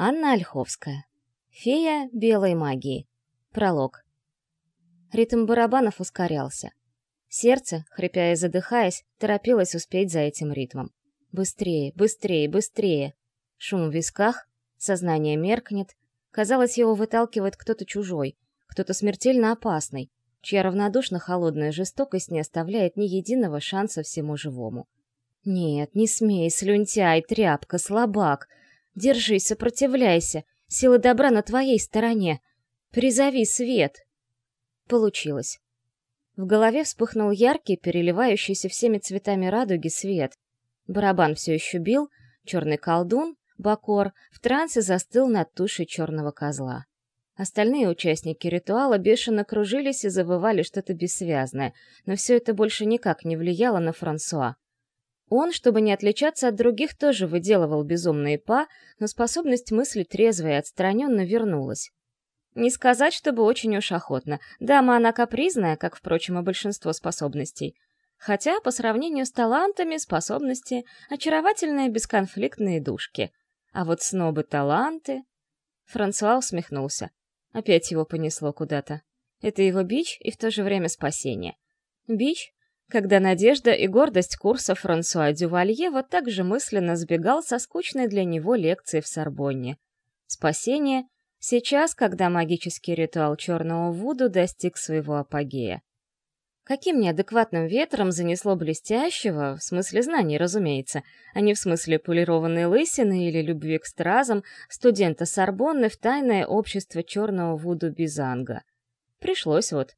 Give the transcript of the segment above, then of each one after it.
Анна Ольховская. Фея белой магии. Пролог. Ритм барабанов ускорялся. Сердце, хрипя и задыхаясь, торопилось успеть за этим ритмом. Быстрее, быстрее, быстрее. Шум в висках, сознание меркнет. Казалось, его выталкивает кто-то чужой, кто-то смертельно опасный, чья равнодушно холодная жестокость не оставляет ни единого шанса всему живому. «Нет, не смей, слюнтяй, тряпка, слабак!» Держись, сопротивляйся. Сила добра на твоей стороне. Призови свет. Получилось. В голове вспыхнул яркий, переливающийся всеми цветами радуги свет. Барабан все еще бил, черный колдун, Бакор, в трансе застыл над тушей черного козла. Остальные участники ритуала бешено кружились и завывали что-то бессвязное, но все это больше никак не влияло на Франсуа. Он, чтобы не отличаться от других, тоже выделывал безумные па, но способность мыслить трезво и отстраненно вернулась. Не сказать, чтобы очень уж охотно. Дама она капризная, как, впрочем, и большинство способностей. Хотя, по сравнению с талантами, способности — очаровательные бесконфликтные душки. А вот снобы-таланты... Франсуа усмехнулся. Опять его понесло куда-то. Это его бич и в то же время спасение. Бич, когда надежда и гордость курса Франсуа Дювалье вот так же мысленно сбегал со скучной для него лекции в Сорбонне. Спасение — сейчас, когда магический ритуал черного Вуду достиг своего апогея. Каким неадекватным ветром занесло блестящего, в смысле знаний, разумеется, а не в смысле полированной лысины или любви к стразам, студента Сорбонны в тайное общество черного Вуду Бизанга. Пришлось вот.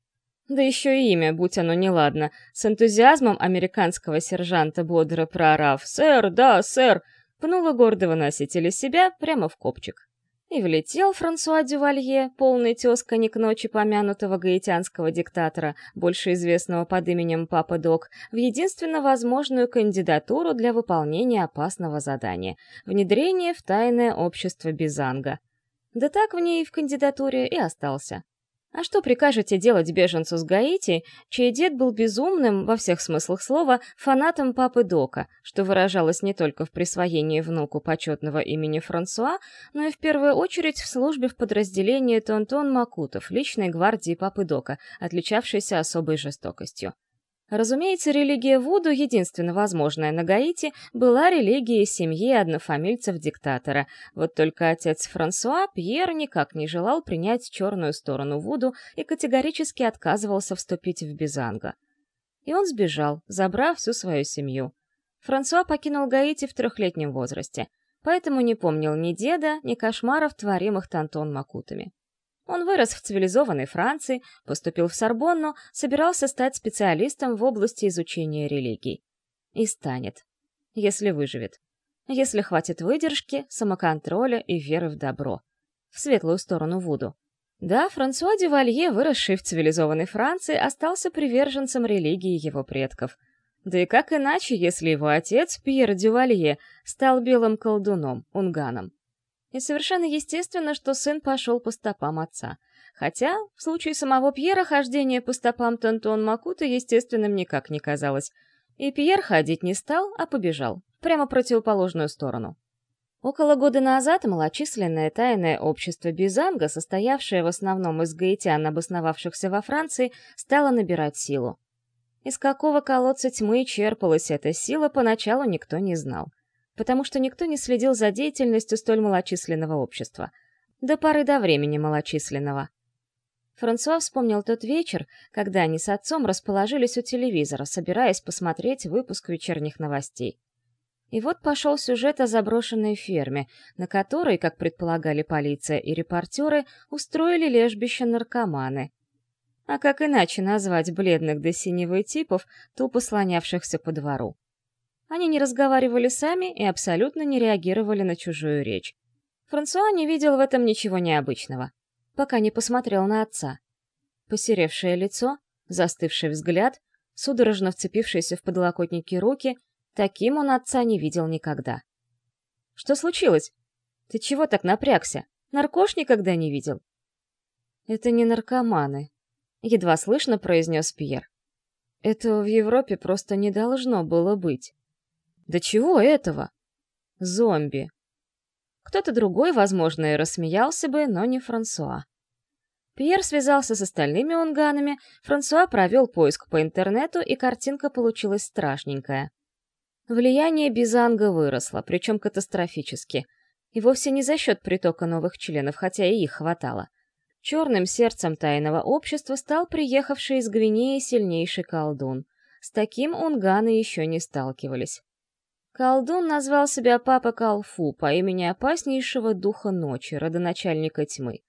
Да еще и имя, будь оно неладно, с энтузиазмом американского сержанта бодро проорав «Сэр, да, сэр!» пнула гордого носителя себя прямо в копчик. И влетел Франсуа Дювалье, полный тезка к ночи помянутого гаитянского диктатора, больше известного под именем Папа Док, в единственно возможную кандидатуру для выполнения опасного задания — внедрение в тайное общество Бизанга. Да так в ней и в кандидатуре и остался. А что прикажете делать беженцу с Гаити, чей дед был безумным, во всех смыслах слова, фанатом папы Дока, что выражалось не только в присвоении внуку почетного имени Франсуа, но и в первую очередь в службе в подразделении Тонтон Макутов, личной гвардии папы Дока, отличавшейся особой жестокостью. Разумеется, религия Вуду, единственно возможная на Гаити, была религией семьи однофамильцев-диктатора. Вот только отец Франсуа Пьер никак не желал принять черную сторону Вуду и категорически отказывался вступить в Бизанго. И он сбежал, забрав всю свою семью. Франсуа покинул Гаити в трехлетнем возрасте, поэтому не помнил ни деда, ни кошмаров, творимых Тантон Макутами. Он вырос в цивилизованной Франции, поступил в Сорбонну, собирался стать специалистом в области изучения религий. И станет. Если выживет. Если хватит выдержки, самоконтроля и веры в добро. В светлую сторону Вуду. Да, Франсуа Дювалье, выросший в цивилизованной Франции, остался приверженцем религии его предков. Да и как иначе, если его отец, Пьер Дювалье, стал белым колдуном, унганом? И совершенно естественно, что сын пошел по стопам отца. Хотя, в случае самого Пьера, хождение по стопам Тантон Макута естественным никак не казалось. И Пьер ходить не стал, а побежал. Прямо противоположную сторону. Около года назад малочисленное тайное общество Бизанга, состоявшее в основном из гаитян, обосновавшихся во Франции, стало набирать силу. Из какого колодца тьмы черпалась эта сила, поначалу никто не знал потому что никто не следил за деятельностью столь малочисленного общества. До поры до времени малочисленного. Франсуа вспомнил тот вечер, когда они с отцом расположились у телевизора, собираясь посмотреть выпуск вечерних новостей. И вот пошел сюжет о заброшенной ферме, на которой, как предполагали полиция и репортеры, устроили лежбище наркоманы. А как иначе назвать бледных до синевы типов, тупо слонявшихся по двору? Они не разговаривали сами и абсолютно не реагировали на чужую речь. Франсуа не видел в этом ничего необычного, пока не посмотрел на отца. Посеревшее лицо, застывший взгляд, судорожно вцепившиеся в подлокотники руки, таким он отца не видел никогда. «Что случилось? Ты чего так напрягся? Наркош никогда не видел?» «Это не наркоманы», — едва слышно произнес Пьер. «Это в Европе просто не должно было быть». До чего этого? Зомби. Кто-то другой, возможно, и рассмеялся бы, но не Франсуа. Пьер связался с остальными унганами, Франсуа провел поиск по интернету, и картинка получилась страшненькая. Влияние Бизанга выросло, причем катастрофически. И вовсе не за счет притока новых членов, хотя и их хватало. Черным сердцем тайного общества стал приехавший из Гвинеи сильнейший колдун. С таким унганы еще не сталкивались. Колдун назвал себя Папа Калфу по имени опаснейшего духа ночи, родоначальника тьмы.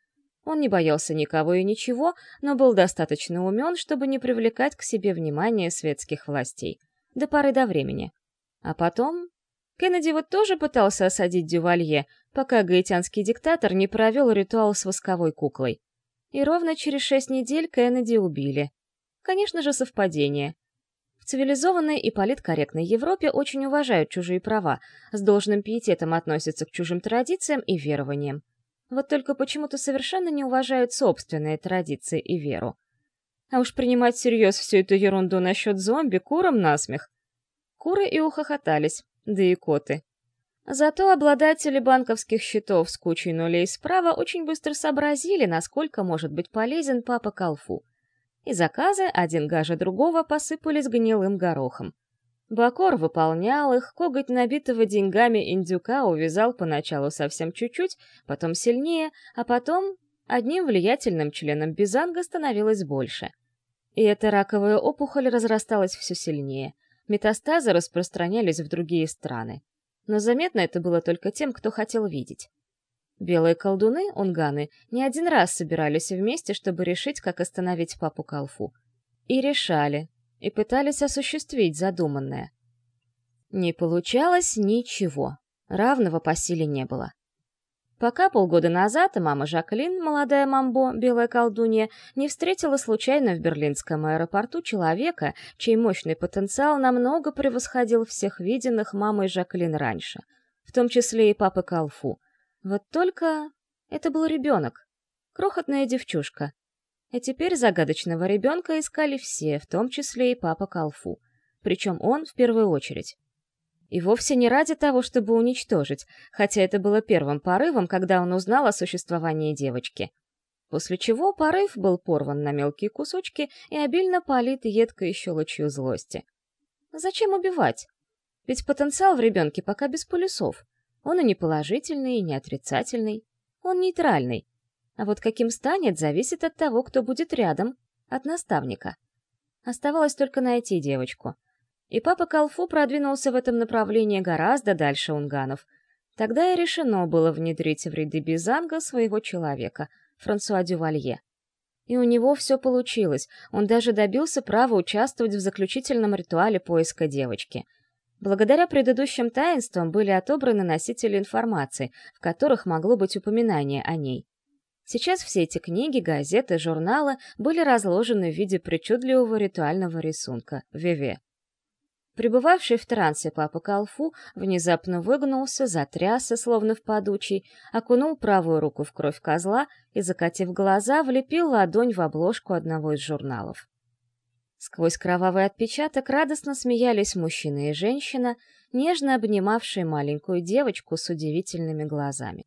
Он не боялся никого и ничего, но был достаточно умен, чтобы не привлекать к себе внимание светских властей. До поры до времени. А потом... Кеннеди вот тоже пытался осадить Дювалье, пока гаитянский диктатор не провел ритуал с восковой куклой. И ровно через шесть недель Кеннеди убили. Конечно же, совпадение. В цивилизованной и политкорректной Европе очень уважают чужие права, с должным пиететом относятся к чужим традициям и верованиям. Вот только почему-то совершенно не уважают собственные традиции и веру. А уж принимать всерьез всю эту ерунду насчет зомби курам насмех. Куры и ухохотались, да и коты. Зато обладатели банковских счетов с кучей нулей справа очень быстро сообразили, насколько может быть полезен папа Калфу — и заказы один гаже другого посыпались гнилым горохом. Бакор выполнял их, коготь набитого деньгами индюка увязал поначалу совсем чуть-чуть, потом сильнее, а потом одним влиятельным членом Бизанга становилось больше. И эта раковая опухоль разрасталась все сильнее. Метастазы распространялись в другие страны. Но заметно это было только тем, кто хотел видеть. Белые колдуны, унганы, не один раз собирались вместе, чтобы решить, как остановить папу Калфу. И решали, и пытались осуществить задуманное. Не получалось ничего, равного по силе не было. Пока полгода назад мама Жаклин, молодая мамбо, белая колдунья, не встретила случайно в берлинском аэропорту человека, чей мощный потенциал намного превосходил всех виденных мамой Жаклин раньше, в том числе и папы Калфу — вот только это был ребенок, крохотная девчушка. А теперь загадочного ребенка искали все, в том числе и папа Калфу. Причем он в первую очередь. И вовсе не ради того, чтобы уничтожить, хотя это было первым порывом, когда он узнал о существовании девочки. После чего порыв был порван на мелкие кусочки и обильно полит едкой щелочью злости. Зачем убивать? Ведь потенциал в ребенке пока без полюсов — он и не положительный, и не отрицательный. Он нейтральный. А вот каким станет, зависит от того, кто будет рядом, от наставника. Оставалось только найти девочку. И папа Калфу продвинулся в этом направлении гораздо дальше унганов. Тогда и решено было внедрить в ряды Бизанга своего человека, Франсуа Дювалье. И у него все получилось, он даже добился права участвовать в заключительном ритуале поиска девочки — Благодаря предыдущим таинствам были отобраны носители информации, в которых могло быть упоминание о ней. Сейчас все эти книги, газеты, журналы были разложены в виде причудливого ритуального рисунка — веве. Пребывавший в трансе папа Калфу внезапно выгнулся, затрясся, словно в подучий, окунул правую руку в кровь козла и, закатив глаза, влепил ладонь в обложку одного из журналов. Сквозь кровавый отпечаток радостно смеялись мужчина и женщина, нежно обнимавшие маленькую девочку с удивительными глазами.